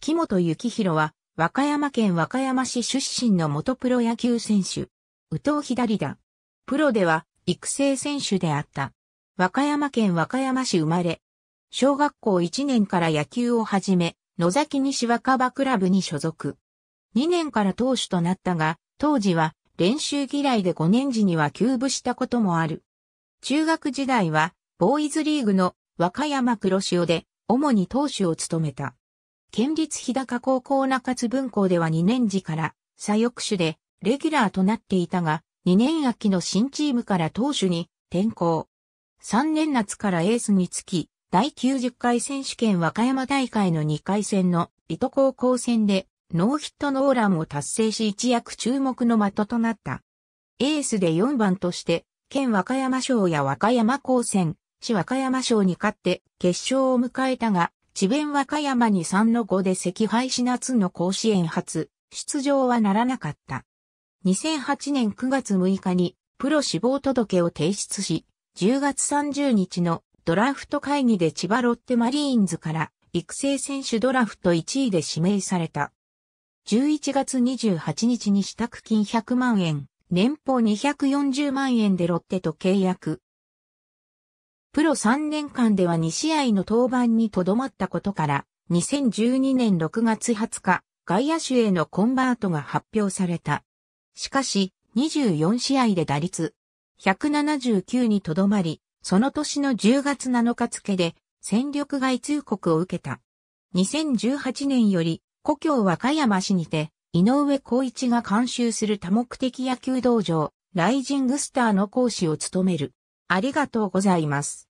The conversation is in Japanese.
木本幸宏は、和歌山県和歌山市出身の元プロ野球選手。宇藤左だ。プロでは、育成選手であった。和歌山県和歌山市生まれ。小学校1年から野球を始め、野崎西若葉クラブに所属。2年から投手となったが、当時は練習嫌いで5年時には休部したこともある。中学時代は、ボーイズリーグの和歌山黒潮で、主に投手を務めた。県立日高高校中津分校では2年時から左翼手でレギュラーとなっていたが、2年秋の新チームから投手に転向。3年夏からエースにつき、第90回選手権和歌山大会の2回戦の糸高校戦でノーヒットノーランを達成し一躍注目の的となった。エースで4番として、県和歌山賞や和歌山高専、市和歌山賞に勝って決勝を迎えたが、智弁和歌山に3の5で惜敗し夏の甲子園初、出場はならなかった。2008年9月6日にプロ志望届を提出し、10月30日のドラフト会議で千葉ロッテマリーンズから育成選手ドラフト1位で指名された。11月28日に支度金100万円、年俸240万円でロッテと契約、プロ3年間では2試合の登板にとどまったことから、2012年6月20日、外野手へのコンバートが発表された。しかし、24試合で打率179にとどまり、その年の10月7日付で戦力外通告を受けた。2018年より故郷和歌山市にて井上光一が監修する多目的野球道場ライジングスターの講師を務める。ありがとうございます。